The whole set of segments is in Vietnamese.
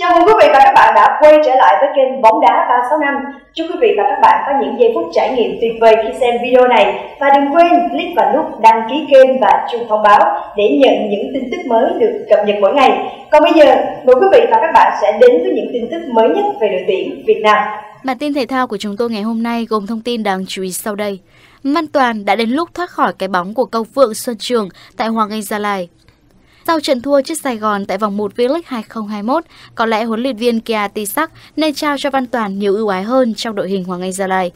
Chào mừng quý vị và các bạn đã quay trở lại với kênh Bóng Đá 365 Chúc quý vị và các bạn có những giây phút trải nghiệm tuyệt vời khi xem video này Và đừng quên click vào nút đăng ký kênh và chuông thông báo để nhận những tin tức mới được cập nhật mỗi ngày Còn bây giờ, mời quý vị và các bạn sẽ đến với những tin tức mới nhất về đội tuyển Việt Nam Bản tin thể thao của chúng tôi ngày hôm nay gồm thông tin đáng chú ý sau đây Văn Toàn đã đến lúc thoát khỏi cái bóng của câu Phượng Xuân Trường tại Hoàng Anh Gia Lai sau trận thua trước Sài Gòn tại vòng 1 V-League 2021, có lẽ huấn luyện viên Kia Tisak nên trao cho Văn Toàn nhiều ưu ái hơn trong đội hình Hoàng Anh Gia Lai.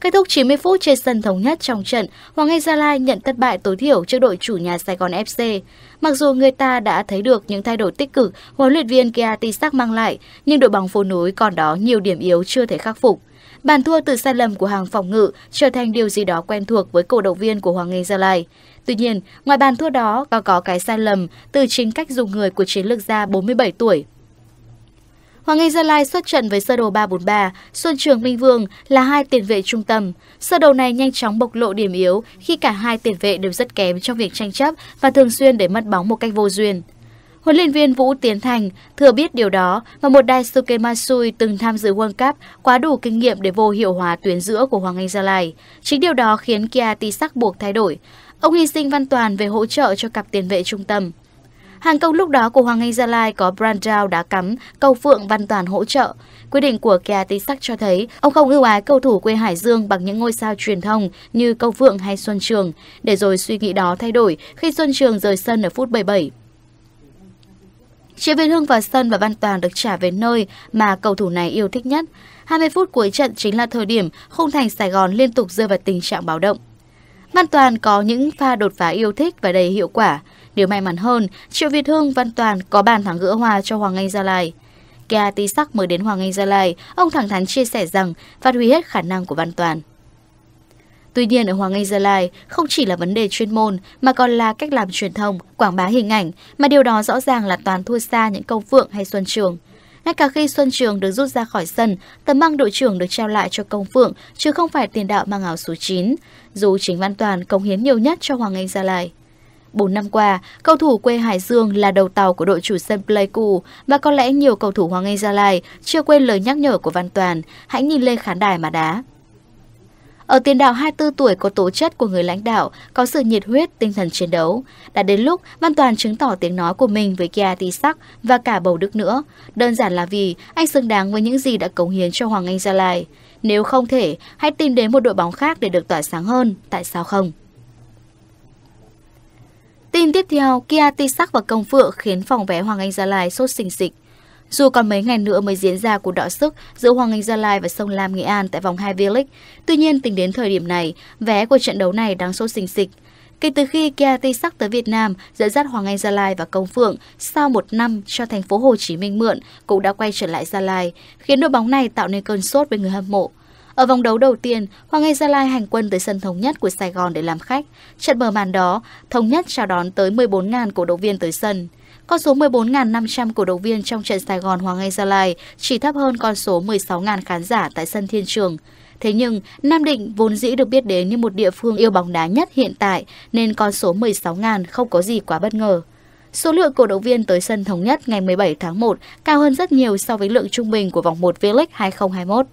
Kết thúc 90 phút trên sân thống nhất trong trận, Hoàng Anh Gia Lai nhận thất bại tối thiểu trước đội chủ nhà Sài Gòn FC. Mặc dù người ta đã thấy được những thay đổi tích cực huấn luyện viên Kia Tisak mang lại, nhưng đội bóng phố núi còn đó nhiều điểm yếu chưa thể khắc phục. Bàn thua từ sai lầm của hàng phòng ngự trở thành điều gì đó quen thuộc với cổ động viên của Hoàng Anh Gia Lai. Tuy nhiên, ngoài bàn thua đó còn có cái sai lầm từ chính cách dùng người của chiến lược gia 47 tuổi. Hoàng Anh Gia Lai xuất trận với sơ đồ 343, Xuân Trường Minh Vương là hai tiền vệ trung tâm. Sơ đồ này nhanh chóng bộc lộ điểm yếu khi cả hai tiền vệ đều rất kém trong việc tranh chấp và thường xuyên để mất bóng một cách vô duyên. Huấn luyện viên Vũ Tiến Thành thừa biết điều đó và một suke masui từng tham dự World Cup quá đủ kinh nghiệm để vô hiệu hóa tuyến giữa của Hoàng Anh Gia Lai. Chính điều đó khiến Kia ti Tisak buộc thay đổi. Ông hy sinh Văn Toàn về hỗ trợ cho cặp tiền vệ trung tâm. Hàng công lúc đó của Hoàng Anh Gia Lai có Brandao đá cắm, cầu Phượng Văn Toàn hỗ trợ. Quyết định của Kea sắc cho thấy ông không ưu ái cầu thủ quê Hải Dương bằng những ngôi sao truyền thông như Cầu Phượng hay Xuân Trường, để rồi suy nghĩ đó thay đổi khi Xuân Trường rời sân ở phút 77. Triệu Viên hương vào sân và Văn Toàn được trả về nơi mà cầu thủ này yêu thích nhất. 20 phút cuối trận chính là thời điểm khung thành Sài Gòn liên tục rơi vào tình trạng báo động. Văn Toàn có những pha đột phá yêu thích và đầy hiệu quả. Điều may mắn hơn, Triệu Việt Hương Văn Toàn có bàn thắng gỡ hòa cho Hoàng Anh Gia Lai. Kia tí sắc mới đến Hoàng Anh Gia Lai, ông thẳng thắn chia sẻ rằng phát huy hết khả năng của Văn Toàn. Tuy nhiên ở Hoàng Anh Gia Lai không chỉ là vấn đề chuyên môn mà còn là cách làm truyền thông, quảng bá hình ảnh mà điều đó rõ ràng là toàn thua xa những câu Phượng hay Xuân Trường. Ngay cả khi Xuân Trường được rút ra khỏi sân, tấm băng đội trưởng được trao lại cho Công Phượng, chứ không phải tiền đạo mang áo số 9. Dù Chính Văn Toàn cống hiến nhiều nhất cho Hoàng Anh Gia Lai. 4 năm qua, cầu thủ quê Hải Dương là đầu tàu của đội chủ sân Pleiku và có lẽ nhiều cầu thủ Hoàng Anh Gia Lai chưa quên lời nhắc nhở của Văn Toàn, hãy nhìn lên khán đài mà đá. Ở tiền đạo 24 tuổi có tố chất của người lãnh đạo, có sự nhiệt huyết, tinh thần chiến đấu. Đã đến lúc Văn Toàn chứng tỏ tiếng nói của mình với Kia Tisak và cả bầu đức nữa. Đơn giản là vì anh xứng đáng với những gì đã cống hiến cho Hoàng Anh Gia Lai. Nếu không thể, hãy tìm đến một đội bóng khác để được tỏa sáng hơn. Tại sao không? Tin tiếp theo, Kia Tisak và Công Phượng khiến phòng vé Hoàng Anh Gia Lai sốt xình xịch. Dù còn mấy ngày nữa mới diễn ra cuộc đọ sức giữa Hoàng Anh Gia Lai và Sông Lam Nghệ An tại vòng 2 V-League, tuy nhiên tính đến thời điểm này, vé của trận đấu này đang sốt xình xịch. Kể từ khi Kia Tây Sắc tới Việt Nam dẫn dắt Hoàng Anh Gia Lai và Công Phượng sau một năm cho thành phố Hồ Chí Minh mượn cũng đã quay trở lại Gia Lai, khiến đội bóng này tạo nên cơn sốt với người hâm mộ. Ở vòng đấu đầu tiên, Hoàng Anh Gia Lai hành quân tới sân thống nhất của Sài Gòn để làm khách. Trận mở màn đó, thống nhất chào đón tới 14.000 cổ động viên tới sân. Con số 14.500 cổ động viên trong trận Sài Gòn Hoàng Anh Gia Lai chỉ thấp hơn con số 16.000 khán giả tại sân Thiên Trường. Thế nhưng, Nam Định vốn dĩ được biết đến như một địa phương yêu bóng đá nhất hiện tại, nên con số 16.000 không có gì quá bất ngờ. Số lượng cổ động viên tới sân thống nhất ngày 17 tháng 1 cao hơn rất nhiều so với lượng trung bình của vòng 1 V-League 2021.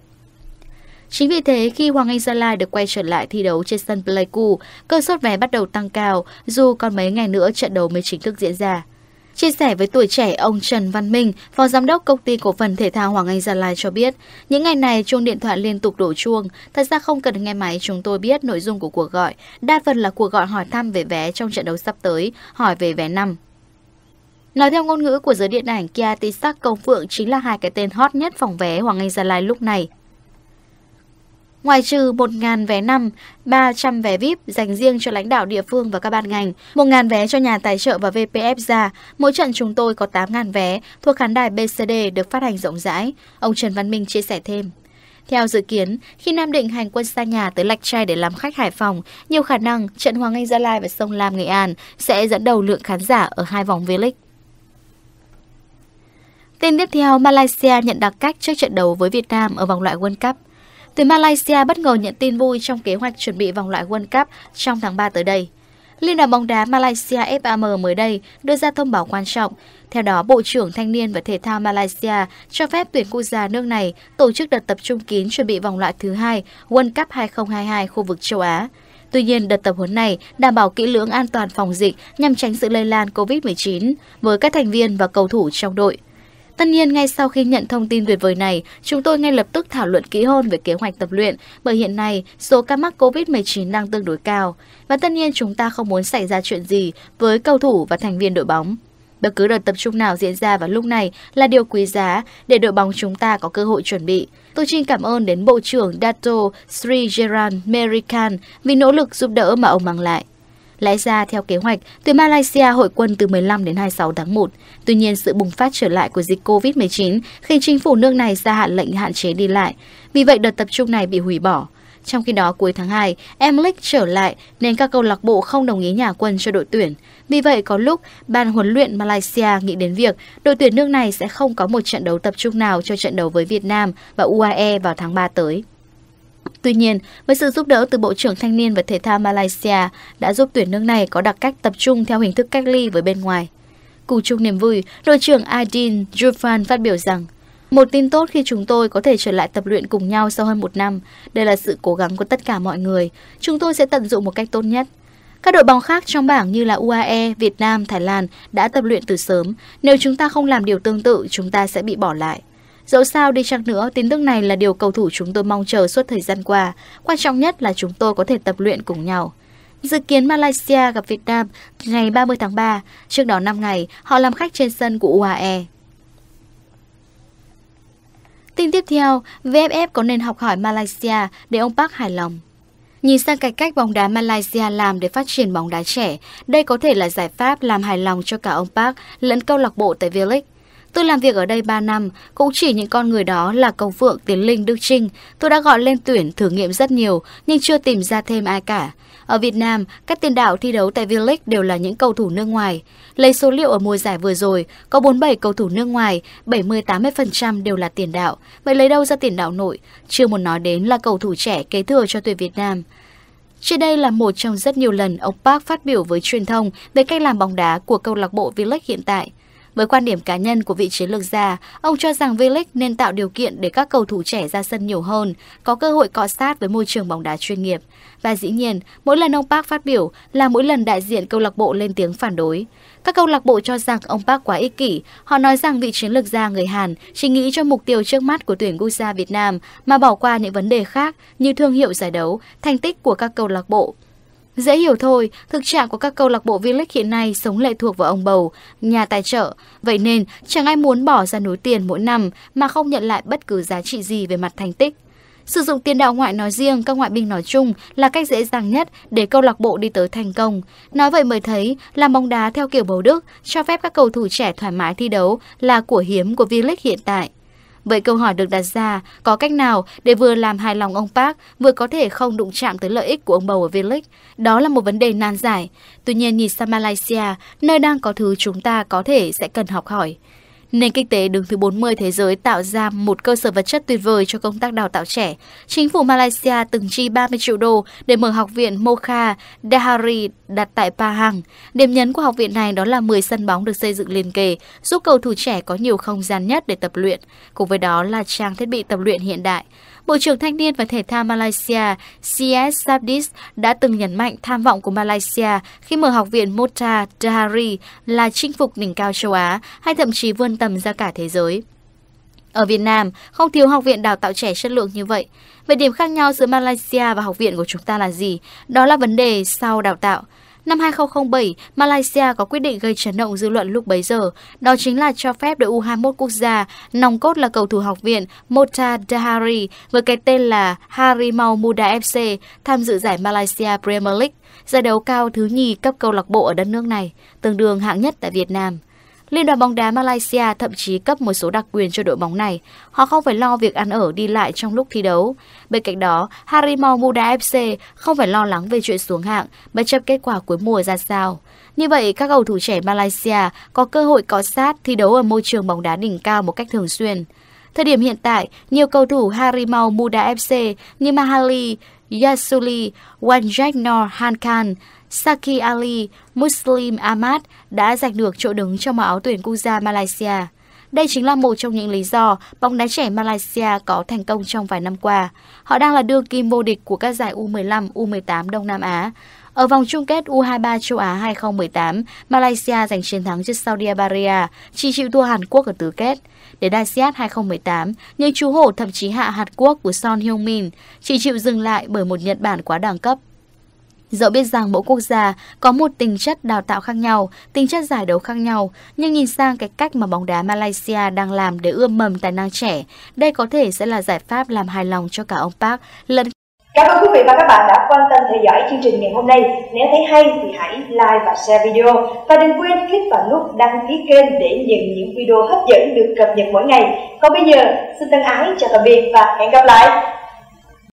Chính vì thế, khi Hoàng Anh Gia Lai được quay trở lại thi đấu trên sân Pleiku, cơ sốt vé bắt đầu tăng cao, dù còn mấy ngày nữa trận đấu mới chính thức diễn ra. Chia sẻ với tuổi trẻ, ông Trần Văn Minh, phó giám đốc công ty cổ phần thể thao Hoàng Anh Gia Lai cho biết, những ngày này chuông điện thoại liên tục đổ chuông. Thật ra không cần nghe máy, chúng tôi biết nội dung của cuộc gọi. Đa phần là cuộc gọi hỏi thăm về vé trong trận đấu sắp tới, hỏi về vé năm. Nói theo ngôn ngữ của giới điện ảnh, Kia Tisak Công Phượng chính là hai cái tên hot nhất phòng vé Hoàng Anh Gia Lai lúc này. Ngoài trừ 1.000 vé năm, 300 vé VIP dành riêng cho lãnh đạo địa phương và các ban ngành, 1.000 vé cho nhà tài trợ và VPF ra, mỗi trận chúng tôi có 8.000 vé thuộc khán đài BCD được phát hành rộng rãi, ông Trần Văn Minh chia sẻ thêm. Theo dự kiến, khi Nam Định hành quân xa nhà tới Lạch Tray để làm khách Hải Phòng, nhiều khả năng trận Hoàng Anh Gia Lai và Sông Lam Nghệ An sẽ dẫn đầu lượng khán giả ở hai vòng V-League. Tin tiếp theo, Malaysia nhận đặc cách trước trận đấu với Việt Nam ở vòng loại World Cup. Tuyển Malaysia bất ngờ nhận tin vui trong kế hoạch chuẩn bị vòng loại World Cup trong tháng 3 tới đây. Liên đoàn bóng đá Malaysia FAM mới đây đưa ra thông báo quan trọng. Theo đó, Bộ trưởng Thanh niên và Thể thao Malaysia cho phép tuyển quốc gia nước này tổ chức đợt tập trung kín chuẩn bị vòng loại thứ hai World Cup 2022 khu vực châu Á. Tuy nhiên, đợt tập huấn này đảm bảo kỹ lưỡng an toàn phòng dịch nhằm tránh sự lây lan COVID-19 với các thành viên và cầu thủ trong đội. Tất nhiên, ngay sau khi nhận thông tin tuyệt vời này, chúng tôi ngay lập tức thảo luận kỹ hơn về kế hoạch tập luyện, bởi hiện nay số ca mắc COVID-19 đang tương đối cao. Và tất nhiên chúng ta không muốn xảy ra chuyện gì với cầu thủ và thành viên đội bóng. Bất cứ đợt tập trung nào diễn ra vào lúc này là điều quý giá để đội bóng chúng ta có cơ hội chuẩn bị. Tôi xin cảm ơn đến Bộ trưởng Dato Sri Geran Merican vì nỗ lực giúp đỡ mà ông mang lại. Lẽ ra theo kế hoạch, tuyển Malaysia hội quân từ 15 đến 26 tháng 1. Tuy nhiên, sự bùng phát trở lại của dịch COVID-19 khiến chính phủ nước này ra hạn lệnh hạn chế đi lại. Vì vậy, đợt tập trung này bị hủy bỏ. Trong khi đó, cuối tháng 2, Emlich trở lại nên các câu lạc bộ không đồng ý nhà quân cho đội tuyển. Vì vậy, có lúc ban huấn luyện Malaysia nghĩ đến việc đội tuyển nước này sẽ không có một trận đấu tập trung nào cho trận đấu với Việt Nam và UAE vào tháng 3 tới. Tuy nhiên, với sự giúp đỡ từ Bộ trưởng Thanh niên và Thể thao Malaysia đã giúp tuyển nước này có đặc cách tập trung theo hình thức cách ly với bên ngoài. Cùng chung niềm vui, đội trưởng Aydin Jufan phát biểu rằng một tin tốt khi chúng tôi có thể trở lại tập luyện cùng nhau sau hơn một năm. Đây là sự cố gắng của tất cả mọi người. Chúng tôi sẽ tận dụng một cách tốt nhất. Các đội bóng khác trong bảng như là UAE, Việt Nam, Thái Lan đã tập luyện từ sớm. Nếu chúng ta không làm điều tương tự, chúng ta sẽ bị bỏ lại. Dẫu sao đi chăng nữa, tin tức này là điều cầu thủ chúng tôi mong chờ suốt thời gian qua. Quan trọng nhất là chúng tôi có thể tập luyện cùng nhau. Dự kiến Malaysia gặp Việt Nam ngày 30 tháng 3, trước đó 5 ngày, họ làm khách trên sân của UAE. Tin tiếp theo, VFF có nên học hỏi Malaysia để ông Park hài lòng? Nhìn sang cái cách bóng đá Malaysia làm để phát triển bóng đá trẻ, đây có thể là giải pháp làm hài lòng cho cả ông Park lẫn câu lạc bộ tại V-League. Tôi làm việc ở đây 3 năm, cũng chỉ những con người đó là Công Phượng, Tiến Linh, Đức Trinh. Tôi đã gọi lên tuyển thử nghiệm rất nhiều, nhưng chưa tìm ra thêm ai cả. Ở Việt Nam, các tiền đạo thi đấu tại V-League đều là những cầu thủ nước ngoài. Lấy số liệu ở mùa giải vừa rồi, có 47 cầu thủ nước ngoài, 70-80% đều là tiền đạo. Vậy lấy đâu ra tiền đạo nội? Chưa muốn nói đến là cầu thủ trẻ kế thừa cho tuyển Việt Nam. Trên đây là một trong rất nhiều lần ông Park phát biểu với truyền thông về cách làm bóng đá của câu lạc bộ V-League hiện tại – với quan điểm cá nhân của vị chiến lược gia, ông cho rằng V-League nên tạo điều kiện để các cầu thủ trẻ ra sân nhiều hơn, có cơ hội cọ sát với môi trường bóng đá chuyên nghiệp. Và dĩ nhiên, mỗi lần ông Park phát biểu là mỗi lần đại diện câu lạc bộ lên tiếng phản đối. Các câu lạc bộ cho rằng ông Park quá ích kỷ, họ nói rằng vị chiến lược gia người Hàn chỉ nghĩ cho mục tiêu trước mắt của tuyển quốc gia Việt Nam mà bỏ qua những vấn đề khác như thương hiệu giải đấu, thành tích của các câu lạc bộ, Dễ hiểu thôi, thực trạng của các câu lạc bộ V-League hiện nay sống lệ thuộc vào ông bầu, nhà tài trợ. Vậy nên, chẳng ai muốn bỏ ra núi tiền mỗi năm mà không nhận lại bất cứ giá trị gì về mặt thành tích. Sử dụng tiền đạo ngoại nói riêng, các ngoại binh nói chung là cách dễ dàng nhất để câu lạc bộ đi tới thành công. Nói vậy mới thấy là bóng đá theo kiểu bầu Đức cho phép các cầu thủ trẻ thoải mái thi đấu là của hiếm của V-League hiện tại. Vậy câu hỏi được đặt ra, có cách nào để vừa làm hài lòng ông Park, vừa có thể không đụng chạm tới lợi ích của ông bầu ở V-League? Đó là một vấn đề nan giải. Tuy nhiên nhìn sang Malaysia, nơi đang có thứ chúng ta có thể sẽ cần học hỏi. Nền kinh tế đứng thứ 40 thế giới tạo ra một cơ sở vật chất tuyệt vời cho công tác đào tạo trẻ. Chính phủ Malaysia từng chi 30 triệu đô để mở học viện Mocha Dahari đặt tại Pahang. Điểm nhấn của học viện này đó là 10 sân bóng được xây dựng liền kề, giúp cầu thủ trẻ có nhiều không gian nhất để tập luyện. Cùng với đó là trang thiết bị tập luyện hiện đại. Bộ trưởng Thanh niên và Thể thao Malaysia CS Sabdis đã từng nhấn mạnh tham vọng của Malaysia khi mở học viện Mota Dahari là chinh phục đỉnh cao châu Á hay thậm chí vươn tầm tầm ra cả thế giới. Ở Việt Nam, không thiếu học viện đào tạo trẻ chất lượng như vậy. Vậy điểm khác nhau giữa Malaysia và học viện của chúng ta là gì? Đó là vấn đề sau đào tạo. Năm 2007, Malaysia có quyết định gây chấn động dư luận lúc bấy giờ, đó chính là cho phép đội U21 quốc gia, nòng cốt là cầu thủ học viện Mota Dahari với cái tên là Harimau Muda FC tham dự giải Malaysia Premier League, giải đấu cao thứ nhì cấp câu lạc bộ ở đất nước này, tương đương hạng nhất tại Việt Nam. Liên đoàn bóng đá Malaysia thậm chí cấp một số đặc quyền cho đội bóng này. Họ không phải lo việc ăn ở đi lại trong lúc thi đấu. Bên cạnh đó, Harimau Muda FC không phải lo lắng về chuyện xuống hạng, bất chấp kết quả cuối mùa ra sao. Như vậy, các cầu thủ trẻ Malaysia có cơ hội có sát thi đấu ở môi trường bóng đá đỉnh cao một cách thường xuyên. Thời điểm hiện tại, nhiều cầu thủ Harimau Muda FC như Mahali, Yasuli, Wanjak Hankan Saki Ali, Muslim Ahmad đã giành được chỗ đứng trong màu áo tuyển quốc gia Malaysia. Đây chính là một trong những lý do bóng đá trẻ Malaysia có thành công trong vài năm qua. Họ đang là đương kim vô địch của các giải U15, U18 Đông Nam Á. Ở vòng chung kết U23 châu Á 2018, Malaysia giành chiến thắng trước Saudi Arabia, chỉ chịu thua Hàn Quốc ở tứ kết. Đến ASEAN 2018, những chú hổ thậm chí hạ Hàn Quốc của Son Heung-min, chỉ chịu dừng lại bởi một Nhật Bản quá đẳng cấp Dẫu biết rằng mỗi quốc gia có một tính chất đào tạo khác nhau, tính chất giải đấu khác nhau, nhưng nhìn sang cái cách mà bóng đá Malaysia đang làm để ươm mầm tài năng trẻ, đây có thể sẽ là giải pháp làm hài lòng cho cả ông Park lần Cảm ơn quý vị và các bạn đã quan tâm theo dõi chương trình ngày hôm nay. Nếu thấy hay thì hãy like và share video. Và đừng quên click vào nút đăng ký kênh để nhận những video hấp dẫn được cập nhật mỗi ngày. Còn bây giờ, xin thân ái, chào tạm biệt và hẹn gặp lại.